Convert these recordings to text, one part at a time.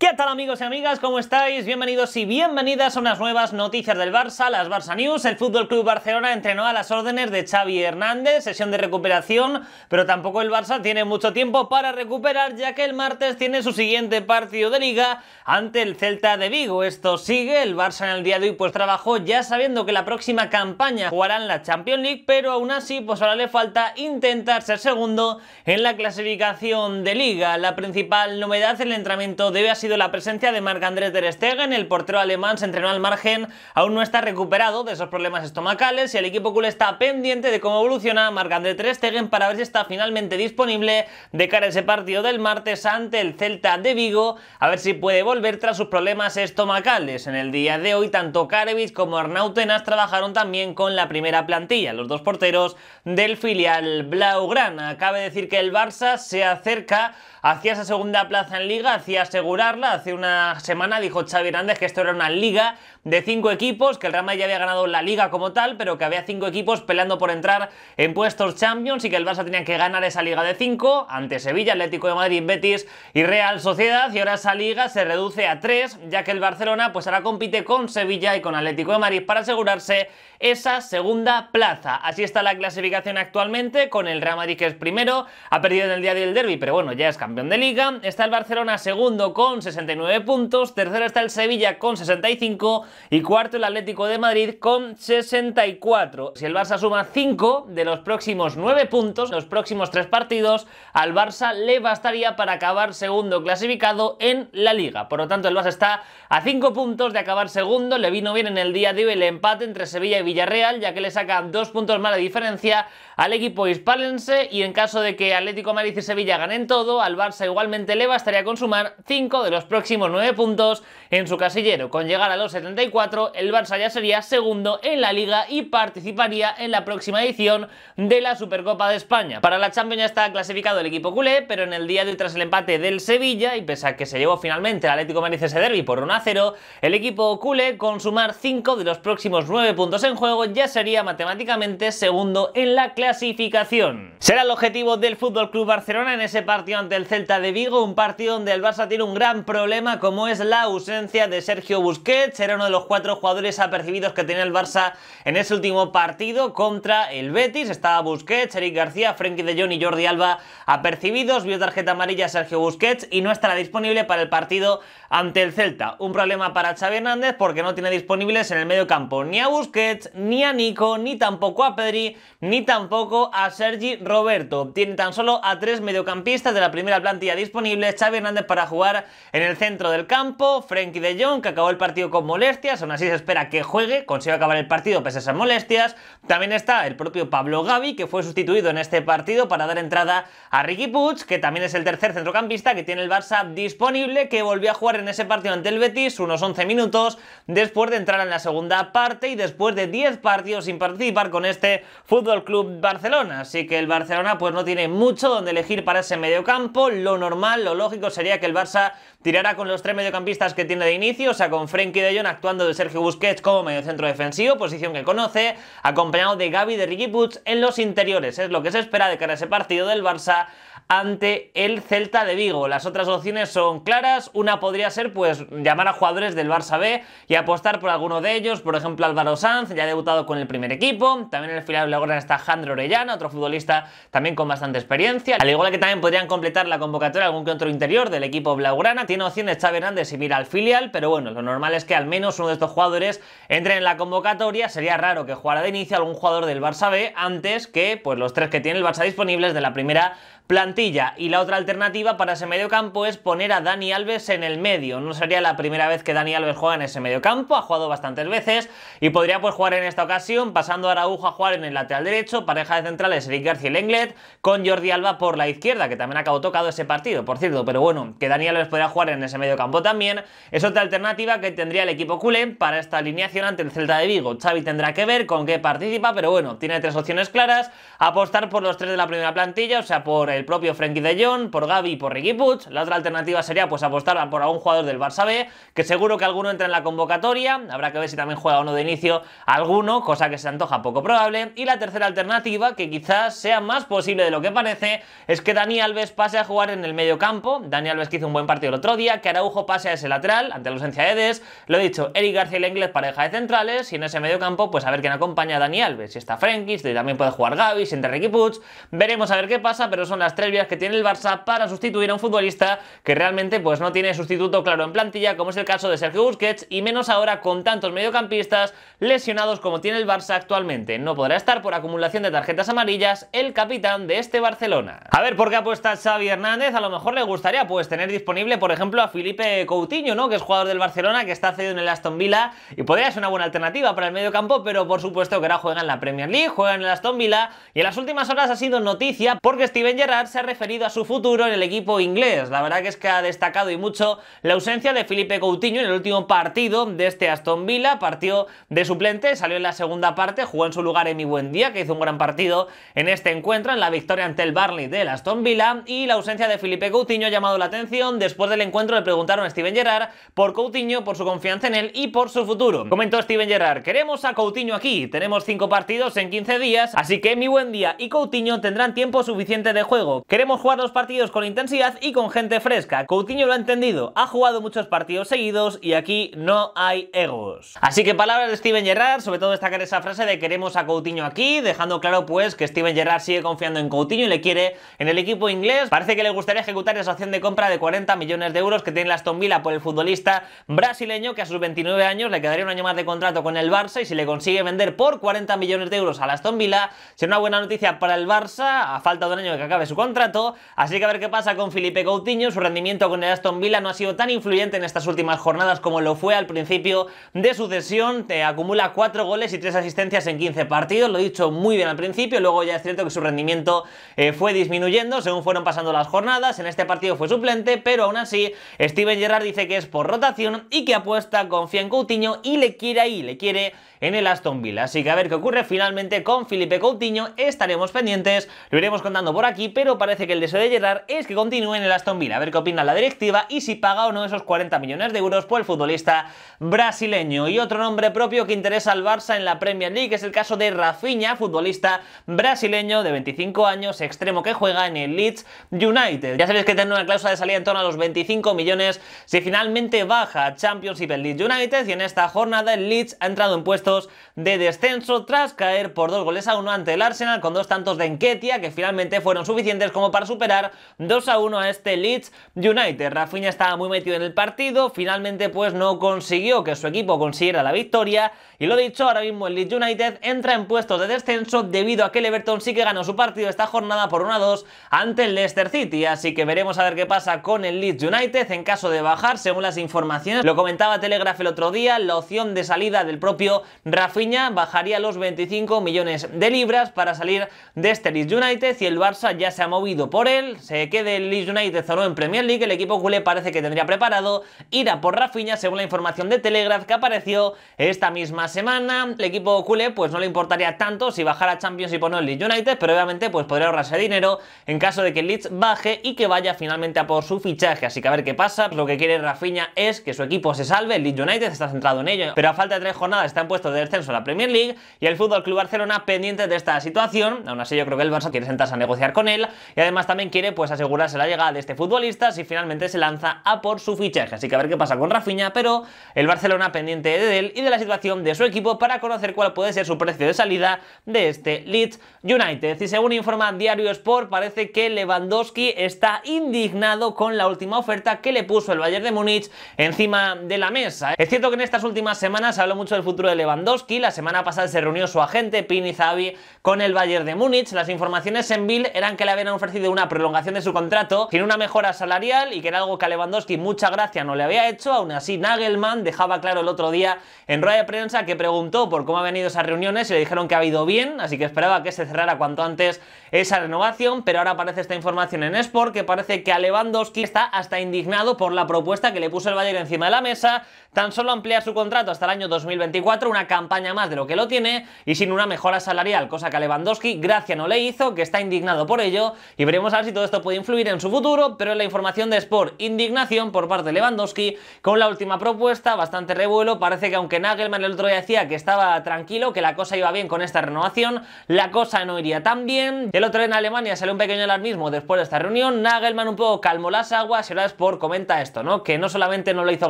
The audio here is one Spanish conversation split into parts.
¿Qué tal amigos y amigas? ¿Cómo estáis? Bienvenidos y bienvenidas a unas nuevas noticias del Barça, las Barça News. El Fútbol Club Barcelona entrenó a las órdenes de Xavi Hernández, sesión de recuperación, pero tampoco el Barça tiene mucho tiempo para recuperar, ya que el martes tiene su siguiente partido de liga ante el Celta de Vigo. Esto sigue, el Barça en el día de hoy pues trabajó ya sabiendo que la próxima campaña jugarán la Champions League, pero aún así pues ahora le falta intentar ser segundo en la clasificación de liga. La principal novedad el entrenamiento debe haber sido la presencia de Marc-Andrés Ter Stegen. El portero alemán se entrenó al margen, aún no está recuperado de esos problemas estomacales y el equipo culé está pendiente de cómo evoluciona Marc-André Ter Stegen para ver si está finalmente disponible de cara a ese partido del martes ante el Celta de Vigo, a ver si puede volver tras sus problemas estomacales. En el día de hoy, tanto Karevich como Arnautenas trabajaron también con la primera plantilla, los dos porteros del filial Blaugrana. Cabe decir que el Barça se acerca hacía esa segunda plaza en liga, hacía asegurarla. Hace una semana dijo Xavi Hernández que esto era una liga de cinco equipos, que el Real Madrid ya había ganado la liga como tal, pero que había cinco equipos peleando por entrar en puestos Champions y que el Barça tenía que ganar esa liga de cinco ante Sevilla, Atlético de Madrid, Betis y Real Sociedad. Y ahora esa liga se reduce a tres, ya que el Barcelona pues ahora compite con Sevilla y con Atlético de Madrid para asegurarse esa segunda plaza. Así está la clasificación actualmente con el Real Madrid que es primero, ha perdido en el día del derby, pero bueno, ya es campeón de liga. Está el Barcelona segundo con 69 puntos, tercero está el Sevilla con 65 y cuarto el Atlético de Madrid con 64. Si el Barça suma 5 de los próximos 9 puntos, los próximos 3 partidos, al Barça le bastaría para acabar segundo clasificado en la liga. Por lo tanto, el Barça está a 5 puntos de acabar segundo. Le vino bien en el día de hoy el empate entre Sevilla y Villarreal, ya que le saca 2 puntos más de diferencia al equipo hispalense. Y en caso de que Atlético Madrid y Sevilla ganen todo, al Barça igualmente le bastaría con sumar 5 de los próximos 9 puntos en su casillero. Con llegar a los el Barça ya sería segundo en la liga y participaría en la próxima edición de la Supercopa de España. Para la Champions ya está clasificado el equipo culé, pero en el día de tras el empate del Sevilla, y pese a que se llevó finalmente el Atlético Madrid ese derby por 1 a 0, el equipo culé con sumar 5 de los próximos 9 puntos en juego ya sería matemáticamente segundo en la clasificación. Será el objetivo del Fútbol Club Barcelona en ese partido ante el Celta de Vigo, un partido donde el Barça tiene un gran problema como es la ausencia de Sergio Busquets, ¿Será uno los cuatro jugadores apercibidos que tenía el Barça en ese último partido contra el Betis. Estaba Busquets, Eric García, Frenkie de Jong y Jordi Alba apercibidos. Vio tarjeta amarilla Sergio Busquets y no estará disponible para el partido ante el Celta. Un problema para Xavi Hernández porque no tiene disponibles en el medio campo ni a Busquets, ni a Nico, ni tampoco a Pedri, ni tampoco a Sergi Roberto. Tiene tan solo a tres mediocampistas de la primera plantilla disponibles. Xavi Hernández para jugar en el centro del campo, Frenkie de Jong que acabó el partido con molestia aún así se espera que juegue, consiga acabar el partido pese a esas molestias. También está el propio Pablo Gavi, que fue sustituido en este partido para dar entrada a Ricky Puig, que también es el tercer centrocampista que tiene el Barça disponible, que volvió a jugar en ese partido ante el Betis unos 11 minutos después de entrar en la segunda parte y después de 10 partidos sin participar con este Fútbol Club Barcelona. Así que el Barcelona pues no tiene mucho donde elegir para ese mediocampo. Lo normal, lo lógico sería que el Barça tirara con los tres mediocampistas que tiene de inicio, o sea, con Frenkie de Jong actual de Sergio Busquets como medio centro defensivo, posición que conoce, acompañado de Gaby de Ricky en los interiores. Es lo que se espera de cara a ese partido del Barça ante el Celta de Vigo. Las otras opciones son claras. Una podría ser pues llamar a jugadores del Barça B y apostar por alguno de ellos. Por ejemplo, Álvaro Sanz, ya ha debutado con el primer equipo. También en el filial blaugrana está Jandro Orellana, otro futbolista también con bastante experiencia. Al igual que también podrían completar la convocatoria algún que otro interior del equipo blaugrana. Tiene opciones Xavi Hernández y mira al filial, pero bueno, lo normal es que al menos uno de estos jugadores entre en la convocatoria. Sería raro que jugara de inicio algún jugador del Barça B antes que pues los tres que tiene el Barça disponibles de la primera plantilla. Y la otra alternativa para ese campo es poner a Dani Alves en el medio. No sería la primera vez que Dani Alves juega en ese campo ha jugado bastantes veces y podría pues jugar en esta ocasión, pasando a Araujo a jugar en el lateral derecho, pareja de centrales Eric García y Lenglet, con Jordi Alba por la izquierda, que también acabó tocado ese partido, por cierto, pero bueno, que Dani Alves podría jugar en ese campo también. Es otra alternativa que tendría el equipo culé para esta alineación ante el Celta de Vigo. Xavi tendrá que ver con qué participa, pero bueno, tiene tres opciones claras, apostar por los tres de la primera plantilla, o sea, por el propio Frenkie de Jong, por Gaby y por Ricky Puig. La otra alternativa sería pues apostar por algún jugador del Barça B, que seguro que alguno entra en la convocatoria, habrá que ver si también juega uno de inicio alguno, cosa que se antoja poco probable. Y la tercera alternativa, que quizás sea más posible de lo que parece, es que Dani Alves pase a jugar en el medio campo, Dani Alves que hizo un buen partido el otro día, que Araujo pase a ese lateral, ante la ausencia de Edes, lo he dicho, Eric García y Lenglet pareja de centrales, y en ese medio campo pues a ver quién acompaña a Dani Alves, si está Frenkie, si también puede jugar Gaby, si entra Ricky Puig, veremos a ver qué pasa, pero son las las tres vías que tiene el Barça para sustituir a un futbolista que realmente pues no tiene sustituto claro en plantilla, como es el caso de Sergio Busquets, y menos ahora con tantos mediocampistas lesionados como tiene el Barça actualmente. No podrá estar por acumulación de tarjetas amarillas el capitán de este Barcelona. A ver por qué apuesta Xavi Hernández, a lo mejor le gustaría pues tener disponible por ejemplo a Felipe Coutinho, ¿no? que es jugador del Barcelona, que está cedido en el Aston Villa y podría ser una buena alternativa para el mediocampo, pero por supuesto que ahora juega en la Premier League, juega en el Aston Villa y en las últimas horas ha sido noticia porque Steven Gerrard se ha referido a su futuro en el equipo inglés. La verdad que es que ha destacado y mucho la ausencia de Felipe Coutinho en el último partido de este Aston Villa. Partió de suplente, salió en la segunda parte, jugó en su lugar en Mi Buen Día que hizo un gran partido en este encuentro, en la victoria ante el Barley del Aston Villa. Y la ausencia de Felipe Coutinho ha llamado la atención. Después del encuentro le preguntaron a Steven Gerrard por Coutinho, por su confianza en él y por su futuro. Comentó Steven Gerrard, queremos a Coutinho aquí, tenemos cinco partidos en 15 días, así que Mi Buen Día y Coutinho tendrán tiempo suficiente de juego Queremos jugar los partidos con intensidad y con gente fresca. Coutinho lo ha entendido, ha jugado muchos partidos seguidos y aquí no hay egos. Así que palabras de Steven Gerrard, sobre todo destacar esa frase de queremos a Coutinho aquí, dejando claro pues que Steven Gerrard sigue confiando en Coutinho y le quiere en el equipo inglés. Parece que le gustaría ejecutar esa opción de compra de 40 millones de euros que tiene la Aston Villa por el futbolista brasileño que a sus 29 años le quedaría un año más de contrato con el Barça y si le consigue vender por 40 millones de euros a la Aston Villa será una buena noticia para el Barça a falta de un año que acabe su contrato, así que a ver qué pasa con Felipe Coutinho, su rendimiento con el Aston Villa no ha sido tan influyente en estas últimas jornadas como lo fue al principio de su cesión, te acumula 4 goles y 3 asistencias en 15 partidos, lo he dicho muy bien al principio, luego ya es cierto que su rendimiento eh, fue disminuyendo según fueron pasando las jornadas, en este partido fue suplente, pero aún así Steven Gerrard dice que es por rotación y que apuesta, confía en Coutinho y le quiere ahí, le quiere en el Aston Villa, así que a ver qué ocurre finalmente con Felipe Coutinho, estaremos pendientes, lo iremos contando por aquí, pero parece que el deseo de llegar es que continúe en el Aston Villa, a ver qué opina la directiva y si paga o no esos 40 millones de euros por el futbolista brasileño. Y otro nombre propio que interesa al Barça en la Premier League es el caso de Rafinha, futbolista brasileño de 25 años, extremo que juega en el Leeds United. Ya sabéis que tiene una cláusula de salida en torno a los 25 millones si finalmente baja a Championship el Leeds United y en esta jornada el Leeds ha entrado en puestos de descenso tras caer por dos goles a uno ante el Arsenal con dos tantos de Enquetia que finalmente fueron suficientes como para superar 2 a 1 a este Leeds United. Rafiña estaba muy metido en el partido, finalmente pues no consiguió que su equipo consiguiera la victoria y lo dicho, ahora mismo el Leeds United entra en puestos de descenso debido a que el Everton sí que ganó su partido esta jornada por 1 a 2 ante el Leicester City, así que veremos a ver qué pasa con el Leeds United en caso de bajar, según las informaciones, lo comentaba Telegraph el otro día, la opción de salida del propio Rafiña bajaría los 25 millones de libras para salir de este Leeds United y el Barça ya se se ha movido por él, se quede el Leeds United o en Premier League, el equipo culé parece que tendría preparado ir a por Rafinha según la información de Telegraph que apareció esta misma semana. El equipo culé pues no le importaría tanto si bajara Champions y poner el Leeds United, pero obviamente pues podría ahorrarse dinero en caso de que el Leeds baje y que vaya finalmente a por su fichaje. Así que a ver qué pasa, lo que quiere Rafinha es que su equipo se salve, el Leeds United está centrado en ello, pero a falta de tres jornadas está en puesto de descenso la Premier League y el Fútbol Club Barcelona pendiente de esta situación. Aún así yo creo que el Barça quiere sentarse a negociar con él y además también quiere pues asegurarse la llegada de este futbolista si finalmente se lanza a por su fichaje. Así que a ver qué pasa con Rafinha, pero el Barcelona pendiente de él y de la situación de su equipo para conocer cuál puede ser su precio de salida de este Leeds United. Y según informa Diario Sport, parece que Lewandowski está indignado con la última oferta que le puso el Bayern de Múnich encima de la mesa. Es cierto que en estas últimas semanas se habló mucho del futuro de Lewandowski, la semana pasada se reunió su agente Pini Zavi con el Bayern de Múnich, las informaciones en Bill eran que la habían ofrecido una prolongación de su contrato sin una mejora salarial y que era algo que a Lewandowski mucha gracia no le había hecho. Aún así, Nagelman dejaba claro el otro día en rueda de prensa que preguntó por cómo habían venido esas reuniones y le dijeron que ha ido bien, así que esperaba que se cerrara cuanto antes esa renovación, pero ahora aparece esta información en Sport que parece que a Lewandowski está hasta indignado por la propuesta que le puso el Bayern encima de la mesa, tan solo ampliar su contrato hasta el año 2024, una campaña más de lo que lo tiene y sin una mejora salarial, cosa que a Lewandowski gracia no le hizo, que está indignado por ello y veremos a ver si todo esto puede influir en su futuro, pero la información de Sport, indignación por parte de Lewandowski con la última propuesta, bastante revuelo, parece que aunque Nagelman el otro día decía que estaba tranquilo, que la cosa iba bien con esta renovación, la cosa no iría tan bien. El otro día en Alemania salió un pequeño alarmismo después de esta reunión, Nagelman un poco calmó las aguas y ahora Sport comenta esto, ¿no? Que no solamente no le hizo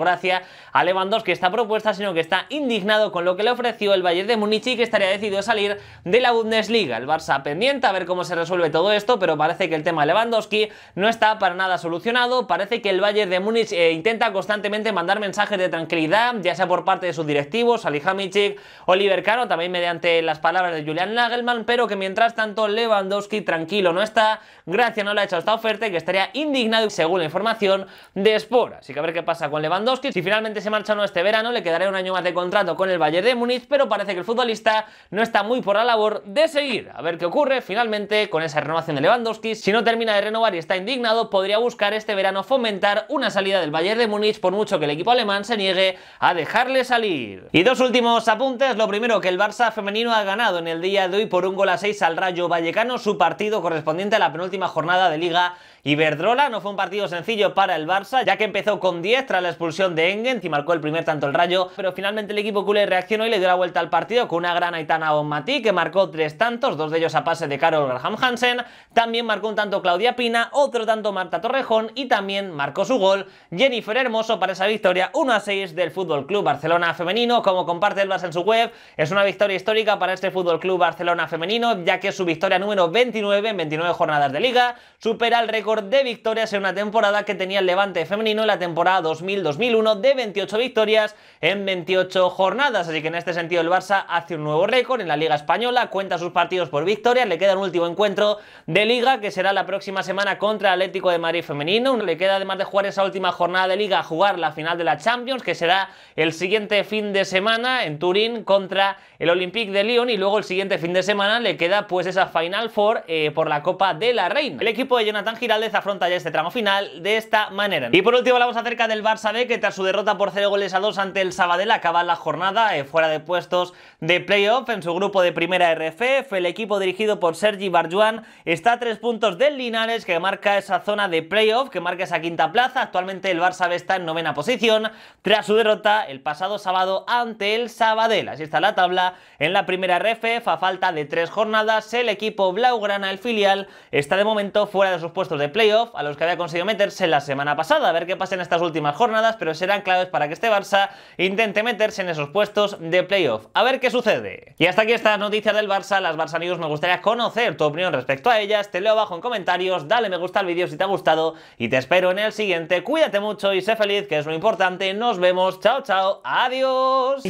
gracia a Lewandowski esta propuesta, sino que está indignado con lo que le ofreció el Bayern de Múnich y que estaría decidido salir de la Bundesliga. El Barça pendiente a ver cómo se resuelve todo esto, pero parece que el tema Lewandowski no está para nada solucionado. Parece que el Bayern de Múnich eh, intenta constantemente mandar mensajes de tranquilidad, ya sea por parte de sus directivos, Salihamidzic, Oliver Caro, también mediante las palabras de Julian Nagelman, pero que mientras tanto Lewandowski tranquilo no está, gracias no le ha hecho esta oferta y que estaría indignado, según la información de Sport. Así que a ver qué pasa con Lewandowski. Si finalmente se marcha o no este verano, le quedará un año más de contrato con el Bayern de Múnich, pero parece que el futbolista no está muy por la labor de seguir. A ver qué ocurre finalmente con esa renovación de Lewandowski, si no termina de renovar y está indignado, podría buscar este verano fomentar una salida del Bayern de Múnich por mucho que el equipo alemán se niegue a dejarle salir. Y dos últimos apuntes, lo primero que el Barça femenino ha ganado en el día de hoy por un gol a 6 al Rayo Vallecano, su partido correspondiente a la penúltima jornada de Liga Iberdrola no fue un partido sencillo para el Barça, ya que empezó con 10 tras la expulsión de Engen, y marcó el primer tanto el Rayo, pero finalmente el equipo culé reaccionó y le dio la vuelta al partido con una gran Aitana Bonmatí, que marcó tres tantos, dos de ellos a pase de Carol Graham Hansen, también marcó un tanto Claudia Pina, otro tanto Marta Torrejón y también marcó su gol Jennifer Hermoso para esa victoria 1 a 6 del Fútbol Club Barcelona femenino, como comparte el Barça en su web, es una victoria histórica para este Fútbol Club Barcelona femenino, ya que su victoria número 29 en 29 jornadas de liga, supera el récord de victorias en una temporada que tenía el Levante femenino en la temporada 2000-2001 de 28 victorias en 28 jornadas. Así que en este sentido el Barça hace un nuevo récord en la Liga Española, cuenta sus partidos por victorias, le queda un último encuentro de Liga que será la próxima semana contra el Atlético de Madrid femenino. Le queda además de jugar esa última jornada de Liga jugar la final de la Champions que será el siguiente fin de semana en Turín contra el Olympique de Lyon y luego el siguiente fin de semana le queda pues esa Final Four eh, por la Copa de la Reina. El equipo de Jonathan Giraldo afronta ya este tramo final de esta manera. Y por último hablamos acerca del Barça B, que tras su derrota por 0 goles a 2 ante el Sabadell acaba la jornada eh, fuera de puestos de playoff en su grupo de primera RFF. El equipo dirigido por Sergi Barjuan está a tres puntos del Linares, que marca esa zona de playoff, que marca esa quinta plaza. Actualmente el Barça B está en novena posición tras su derrota el pasado sábado ante el Sabadell. Así está la tabla en la primera RFF. A falta de tres jornadas, el equipo Blaugrana, el filial, está de momento fuera de sus puestos de playoff a los que había conseguido meterse la semana pasada. A ver qué pasa en estas últimas jornadas, pero serán claves para que este Barça intente meterse en esos puestos de playoff. A ver qué sucede. Y hasta aquí estas noticias del Barça, las Barça News. Me gustaría conocer tu opinión respecto a ellas. Te leo abajo en comentarios, dale me gusta al vídeo si te ha gustado y te espero en el siguiente. Cuídate mucho y sé feliz, que es lo importante. Nos vemos. Chao, chao. Adiós.